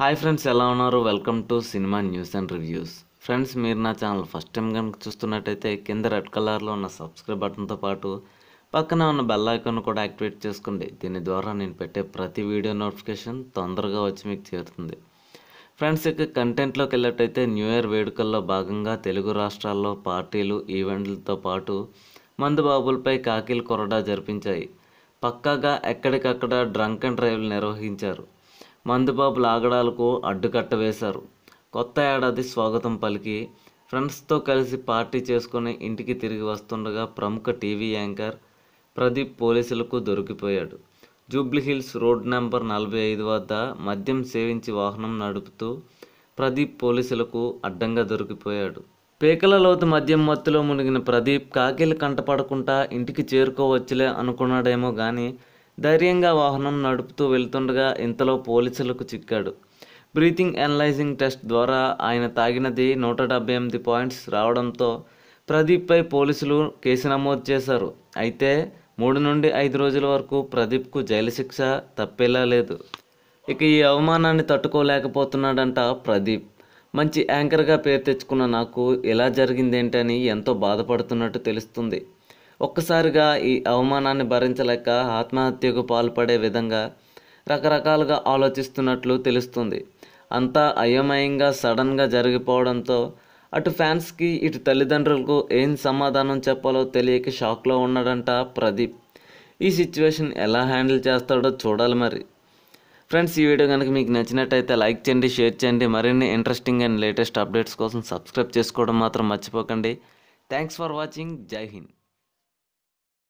hi friends ఎలా ఉన్నారు welcome to cinema news and reviews friends మీరు నా ఛానల్ ఫస్ట్ టైం కనుక చూస్తున్నట్టయితే కింద రెడ్ కలర్లో ఉన్న సబ్స్క్రైబ్ బటన్తో పాటు పక్కన ఉన్న బెల్ ఐకాన్ కూడా యాక్టివేట్ చేసుకోండి దీని ద్వారా నేను పెట్టే ప్రతి వీడియో నోటిఫికేషన్ తొందరగా వచ్చి మీకు చేరుతుంది ఫ్రెండ్స్ ఇక కంటెంట్లోకి వెళ్ళేటైతే న్యూ ఇయర్ వేడుకల్లో భాగంగా తెలుగు రాష్ట్రాల్లో పార్టీలు ఈవెంట్లతో పాటు మందు బాబులపై కాకిలు కొరడా జరిపించాయి పక్కాగా ఎక్కడికక్కడ డ్రంక్ అండ్ డ్రైవ్లు నిర్వహించారు మందుబాబు లాగడాలకు అడ్డుకట్ట వేశారు కొత్త ఏడాది స్వాగతం పలికి ఫ్రెండ్స్తో కలిసి పార్టీ చేసుకుని ఇంటికి తిరిగి వస్తుండగా ప్రముఖ టీవీ యాంకర్ ప్రదీప్ పోలీసులకు దొరికిపోయాడు జూబ్లీహిల్స్ రోడ్ నెంబర్ నలభై ఐదు వద్ద మద్యం సేవించి వాహనం నడుపుతూ ప్రదీప్ పోలీసులకు అడ్డంగా దొరికిపోయాడు పేకల లోతు మద్యం మత్తులో మునిగిన ప్రదీప్ కాకిలు కంటపడకుండా ఇంటికి చేరుకోవచ్చులే అనుకున్నాడేమో కానీ ధైర్యంగా వాహనం నడుపుతూ వెళ్తుండగా ఇంతలో పోలీసులకు చిక్కాడు బ్రీతింగ్ అనలైజింగ్ టెస్ట్ ద్వారా ఆయన తాగినది నూట డెబ్బై ఎనిమిది పాయింట్స్ రావడంతో ప్రదీప్పై పోలీసులు కేసు నమోదు చేశారు అయితే మూడు నుండి ఐదు రోజుల వరకు ప్రదీప్కు జైలు శిక్ష తప్పేలా లేదు ఇక ఈ అవమానాన్ని తట్టుకోలేకపోతున్నాడంట ప్రదీప్ మంచి యాంకర్గా పేరు తెచ్చుకున్న నాకు ఎలా జరిగిందేంటని ఎంతో బాధపడుతున్నట్టు తెలుస్తుంది ఒక్కసారిగా ఈ అవమానాన్ని భరించలేక ఆత్మహత్యకు పాల్పడే విధంగా రకరకాలుగా ఆలోచిస్తున్నట్లు తెలుస్తుంది అంతా అయోమయంగా సడన్గా జరిగిపోవడంతో అటు ఫ్యాన్స్కి ఇటు తల్లిదండ్రులకు ఏం సమాధానం చెప్పాలో తెలియక షాక్లో ఉన్నాడంట ప్రదీప్ ఈ సిచ్యువేషన్ ఎలా హ్యాండిల్ చేస్తాడో చూడాలి మరి ఫ్రెండ్స్ ఈ వీడియో కనుక మీకు నచ్చినట్టయితే లైక్ చేయండి షేర్ చేయండి మరిన్ని ఇంట్రెస్టింగ్ అండ్ లేటెస్ట్ అప్డేట్స్ కోసం సబ్స్క్రైబ్ చేసుకోవడం మాత్రం మర్చిపోకండి థ్యాంక్స్ ఫర్ వాచింగ్ జై హింద్